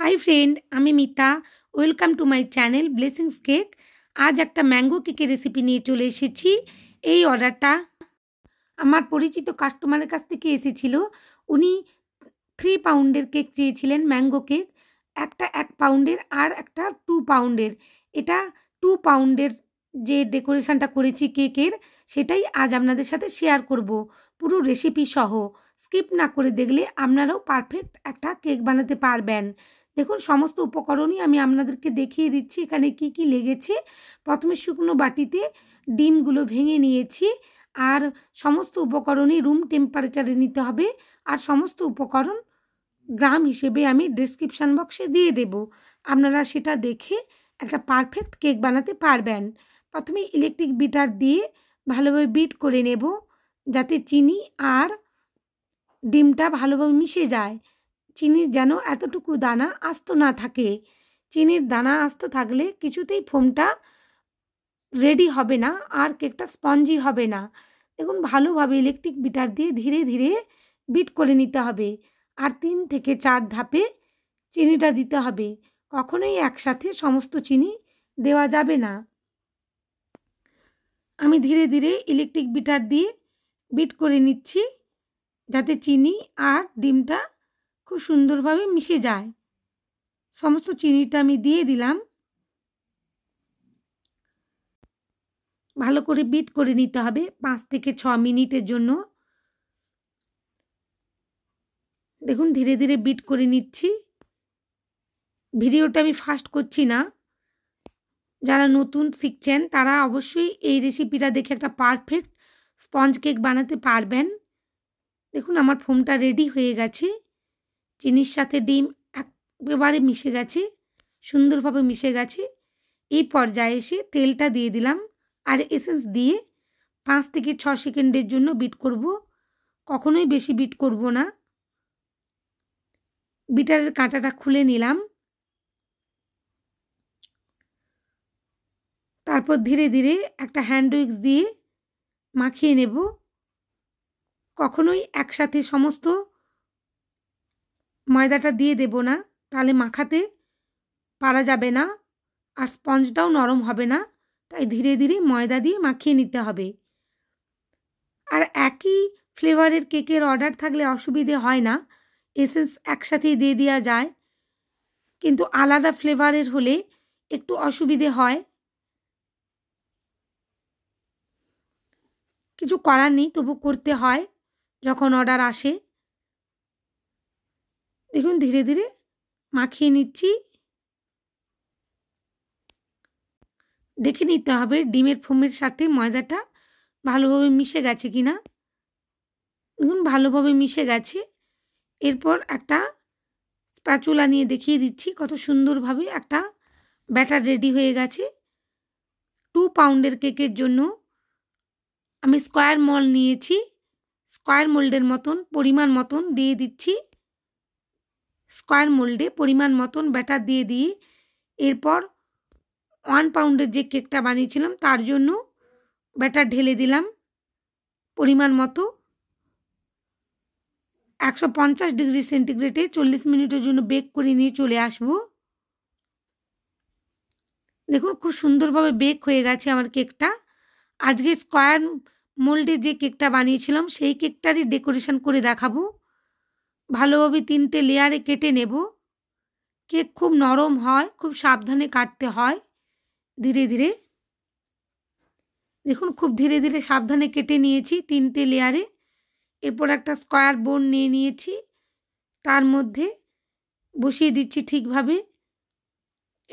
high friend আমি Mita welcome to my channel blessings cake আজ একটা ম্যাঙ্গো কেকের রেসিপি নিয়ে চলে এসেছি এই অর্ডারটা আমার পরিচিত কাস্টমারের কাছ থেকে এসেছিল উনি থ্রি পাউন্ডের কেক চেয়েছিলেন ম্যাঙ্গো কেক একটা এক পাউন্ডের আর একটা টু পাউন্ডের এটা টু পাউন্ডের যে ডেকোরেশনটা করেছি কেকের সেটাই আজ আপনাদের সাথে শেয়ার করব পুরো রেসিপি সহ স্কিপ না করে দেখলে আপনারাও পারফেক্ট একটা কেক বানাতে পারবেন দেখুন সমস্ত উপকরণই আমি আপনাদেরকে দেখিয়ে দিচ্ছি এখানে কি কি লেগেছে প্রথমে শুকনো বাটিতে ডিমগুলো ভেঙে নিয়েছি আর সমস্ত উপকরণই রুম টেম্পারেচারে নিতে হবে আর সমস্ত উপকরণ গ্রাম হিসেবে আমি ডিসক্রিপশান বক্সে দিয়ে দেব আপনারা সেটা দেখে একটা পারফেক্ট কেক বানাতে পারবেন প্রথমে ইলেকট্রিক বিটার দিয়ে ভালোভাবে বিট করে নেব যাতে চিনি আর ডিমটা ভালোভাবে মিশে যায় চিনির যেন এতটুকু দানা আস্ত না থাকে চিনির দানা আস্ত থাকলে কিছুতেই ফোমটা রেডি হবে না আর কেকটা স্পঞ্জি হবে না দেখুন ভালোভাবে ইলেকট্রিক বিটার দিয়ে ধীরে ধীরে বিট করে নিতে হবে আর তিন থেকে চার ধাপে চিনিটা দিতে হবে কখনোই একসাথে সমস্ত চিনি দেওয়া যাবে না আমি ধীরে ধীরে ইলেকট্রিক বিটার দিয়ে বিট করে নিচ্ছি যাতে চিনি আর ডিমটা খুব সুন্দরভাবে মিশে যায় সমস্ত চিনিটা আমি দিয়ে দিলাম ভালো করে বিট করে নিতে হবে পাঁচ থেকে ছ মিনিটের জন্য দেখুন ধীরে ধীরে বিট করে নিচ্ছি ভিডিওটা আমি ফাস্ট করছি না যারা নতুন শিখছেন তারা অবশ্যই এই রেসিপিটা দেখে একটা পারফেক্ট স্পঞ্জ কেক বানাতে পারবেন দেখুন আমার ফোমটা রেডি হয়ে গেছে চিনির সাথে ডিম একেবারে মিশে গেছে সুন্দরভাবে মিশে গেছে এই পর্যায়ে এসে তেলটা দিয়ে দিলাম আর এসেন্স দিয়ে পাঁচ থেকে ছ সেকেন্ডের জন্য বিট করব কখনোই বেশি বিট করব না বিটারের কাঁটাটা খুলে নিলাম তারপর ধীরে ধীরে একটা হ্যান্ড উইক্স দিয়ে মাখিয়ে নেব কখনোই একসাথে সমস্ত ময়দাটা দিয়ে দেব না তাহলে মাখাতে পারা যাবে না আর স্পঞ্জটাও নরম হবে না তাই ধীরে ধীরে ময়দা দিয়ে মাখিয়ে নিতে হবে আর একই ফ্লেভারের কেকের অর্ডার থাকলে অসুবিধে হয় না এসেন্স একসাথেই দিয়ে দেওয়া যায় কিন্তু আলাদা ফ্লেভারের হলে একটু অসুবিধে হয় কিছু করার নেই তবু করতে হয় যখন অর্ডার আসে দেখুন ধীরে ধীরে মাখিয়ে নিচ্ছি দেখে নিতে হবে ডিমের ফোমের সাথে ময়দাটা ভালোভাবে মিশে গেছে কি না দেখুন ভালোভাবে মিশে গেছে এরপর একটা স্প্যাচুলা নিয়ে দেখিয়ে দিচ্ছি কত সুন্দরভাবে একটা ব্যাটার রেডি হয়ে গেছে টু পাউন্ডের কেকের জন্য আমি স্কোয়ার মল নিয়েছি স্কোয়ার মোল্ডের মতন পরিমাণ মতন দিয়ে দিচ্ছি স্কোয়ার মোল্ডে পরিমাণ মতন ব্যাটার দিয়ে দিয়ে এরপর ওয়ান পাউন্ডের যে কেকটা বানিয়েছিলাম তার জন্য ব্যাটার ঢেলে দিলাম পরিমাণ মতো একশো পঞ্চাশ ডিগ্রি সেন্টিগ্রেডে চল্লিশ মিনিটের জন্য বেক করে নিয়ে চলে আসব দেখুন খুব সুন্দরভাবে বেক হয়ে গেছে আমার কেকটা আজকে স্কোয়ার মোল্ডে যে কেকটা বানিয়েছিলাম সেই কেকটারই ডেকোরেশন করে দেখাবো ভালোভাবে তিনটে লেয়ারে কেটে নেব কেক খুব নরম হয় খুব সাবধানে কাটতে হয় ধীরে ধীরে দেখুন খুব ধীরে ধীরে সাবধানে কেটে নিয়েছি তিনটে লেয়ারে এরপর একটা স্কোয়ার বোর্ড নিয়ে নিয়েছি তার মধ্যে বসিয়ে দিচ্ছি ঠিকভাবে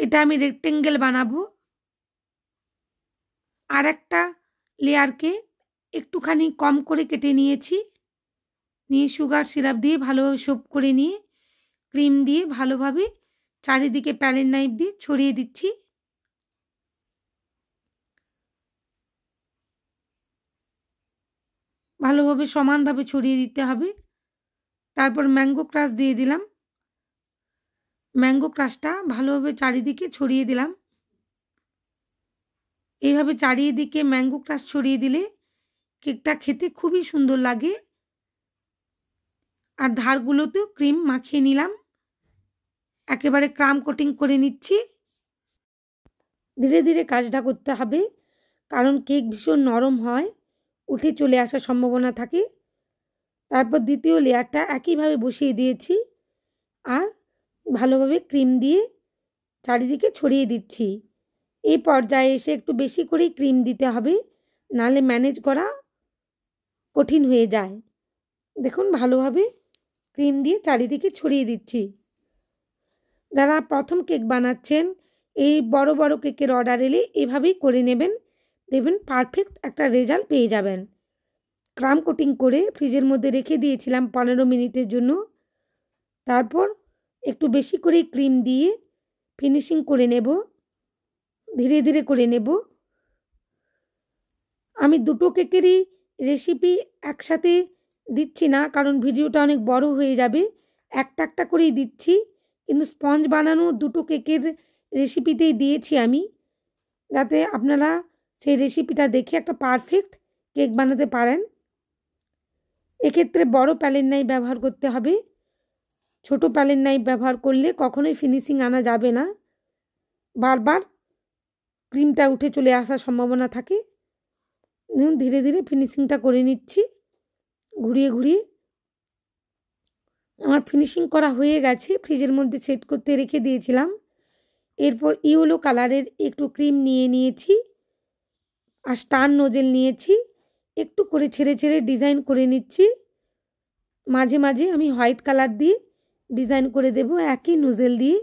এটা আমি রেক্টেঙ্গেল বানাবো আর একটা লেয়ারকে একটুখানি কম করে কেটে নিয়েছি নিয়ে সুগার সিরাপ দিয়ে ভালোভাবে সোপ করে নিয়ে ক্রিম দিয়ে ভালোভাবে চারিদিকে প্যালেন নাইফ দিয়ে ছড়িয়ে দিচ্ছি ভালোভাবে সমানভাবে ছড়িয়ে দিতে হবে তারপর ম্যাঙ্গো ক্রাশ দিয়ে দিলাম ম্যাঙ্গো ক্রাশটা ভালোভাবে চারিদিকে ছড়িয়ে দিলাম এইভাবে চারিদিকে ম্যাঙ্গো ক্রাশ ছড়িয়ে দিলে কেকটা খেতে খুবই সুন্দর লাগে আর ধারগুলোতেও ক্রিম মাখিয়ে নিলাম একেবারে ক্রাম কোটিং করে নিচ্ছি ধীরে ধীরে কাজটা করতে হবে কারণ কেক ভীষণ নরম হয় উঠে চলে আসার সম্ভাবনা থাকে তারপর দ্বিতীয় লেয়ারটা একইভাবে বসিয়ে দিয়েছি আর ভালোভাবে ক্রিম দিয়ে চারিদিকে ছড়িয়ে দিচ্ছি এই পর্যায়ে এসে একটু বেশি করেই ক্রিম দিতে হবে নালে ম্যানেজ করা কঠিন হয়ে যায় দেখুন ভালোভাবে ক্রিম দিয়ে চারিদিকে ছড়িয়ে দিচ্ছি যারা প্রথম কেক বানাচ্ছেন এই বড় বড় কেকের অর্ডার এলে এভাবেই করে নেবেন দেখবেন পারফেক্ট একটা রেজাল্ট পেয়ে যাবেন ক্রাম কোটিং করে ফ্রিজের মধ্যে রেখে দিয়েছিলাম পনেরো মিনিটের জন্য তারপর একটু বেশি করে ক্রিম দিয়ে ফিনিশিং করে নেব ধীরে ধীরে করে নেব আমি দুটো কেকেরই রেসিপি একসাথে দিচ্ছি না কারণ ভিডিওটা অনেক বড় হয়ে যাবে একটা একটা করেই দিচ্ছি কিন্তু স্পঞ্জ বানানো দুটো কেকের রেসিপিতেই দিয়েছি আমি যাতে আপনারা সেই রেসিপিটা দেখে একটা পারফেক্ট কেক বানাতে পারেন এক্ষেত্রে বড় প্যালেন নাই ব্যবহার করতে হবে ছোট প্যালেন নাই ব্যবহার করলে কখনোই ফিনিশিং আনা যাবে না বারবার ক্রিমটা উঠে চলে আসার সম্ভাবনা থাকে ধীরে ধীরে ফিনিশিংটা করে নিচ্ছি ঘুরিয়ে ঘুরিয়ে আমার ফিনিশিং করা হয়ে গেছে ফ্রিজের মধ্যে সেট করতে রেখে দিয়েছিলাম এরপর ইয়েলো কালারের একটু ক্রিম নিয়ে নিয়েছি আর স্টার নোজেল নিয়েছি একটু করে ছেড়ে ছেড়ে ডিজাইন করে নিচ্ছি মাঝে মাঝে আমি হোয়াইট কালার দিয়ে ডিজাইন করে দেব একই নোজেল দিয়ে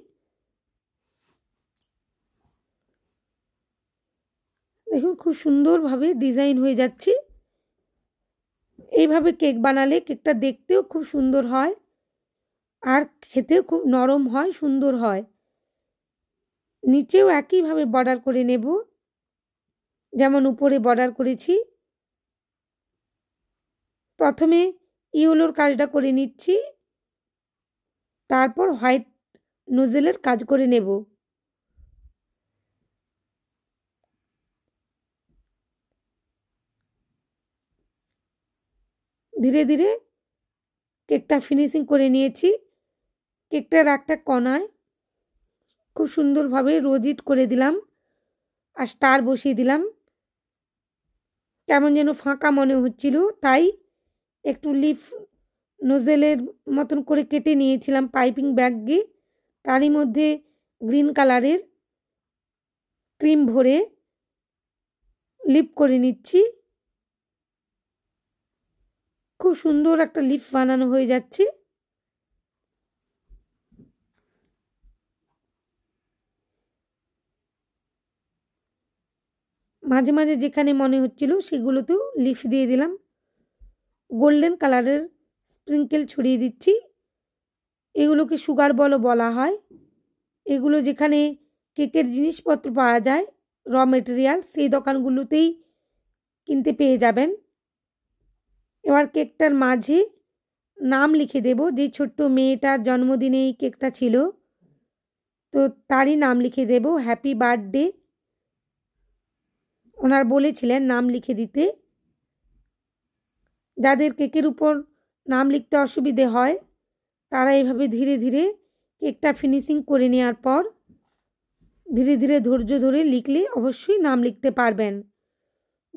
দেখুন খুব সুন্দরভাবে ডিজাইন হয়ে যাচ্ছে এইভাবে কেক বানালে কেকটা দেখতেও খুব সুন্দর হয় আর খেতেও খুব নরম হয় সুন্দর হয় নিচেও একইভাবে বর্ডার করে নেব যেমন উপরে বর্ডার করেছি প্রথমে ইউলোর কাজটা করে নিচ্ছি তারপর হোয়াইট নোজেলের কাজ করে নেব ধীরে ধীরে কেকটা ফিনিশিং করে নিয়েছি কেকটার একটা কণায় খুব সুন্দরভাবে রোজিট করে দিলাম আর স্টার বসিয়ে দিলাম কেমন যেন ফাঁকা মনে হচ্ছিল তাই একটু লিফ নোজেলের মতন করে কেটে নিয়েছিলাম পাইপিং ব্যাগকে তারই মধ্যে গ্রিন কালারের ক্রিম ভরে লিপ করে নিচ্ছি খুব সুন্দর একটা লিফ বানানো হয়ে যাচ্ছে মাঝে মাঝে যেখানে মনে হচ্ছিল সেগুলোতেও লিফ দিয়ে দিলাম গোল্ডেন কালারের স্প্রিঙ্কেল ছড়িয়ে দিচ্ছি এগুলোকে সুগার বলো বলা হয় এগুলো যেখানে কেকের জিনিসপত্র পাওয়া যায় র মেটেরিয়াল সেই দোকানগুলোতেই কিনতে পেয়ে যাবেন এবার কেকটার মাঝে নাম লিখে দেব যে ছোট্ট মেয়েটার জন্মদিনে এই কেকটা ছিল তো তারই নাম লিখে দেব হ্যাপি বার্থডে ওনার বলেছিলেন নাম লিখে দিতে যাদের কেকের উপর নাম লিখতে অসুবিধে হয় তারা এভাবে ধীরে ধীরে কেকটা ফিনিশিং করে নেওয়ার পর ধীরে ধীরে ধৈর্য ধরে লিখলে অবশ্যই নাম লিখতে পারবেন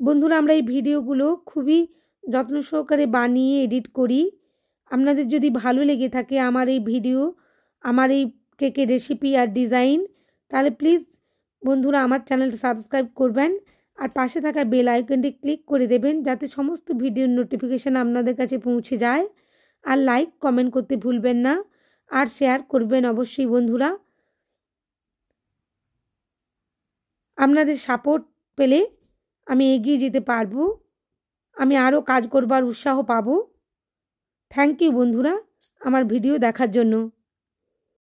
বন্ধুরা আমরা এই ভিডিওগুলো খুবই যত্ন সহকারে বানিয়ে এডিট করি আপনাদের যদি ভালো লেগে থাকে আমার এই ভিডিও আমার এই কেকের রেসিপি আর ডিজাইন তাহলে প্লিজ বন্ধুরা আমার চ্যানেলটা সাবস্ক্রাইব করবেন আর পাশে থাকা বেল আইকনটি ক্লিক করে দেবেন যাতে সমস্ত ভিডিওর নোটিফিকেশান আপনাদের কাছে পৌঁছে যায় আর লাইক কমেন্ট করতে ভুলবেন না আর শেয়ার করবেন অবশ্যই বন্ধুরা আপনাদের সাপোর্ট পেলে আমি এগিয়ে যেতে পারবো আমি আরও কাজ করবার উৎসাহ পাবো থ্যাংক ইউ বন্ধুরা আমার ভিডিও দেখার জন্য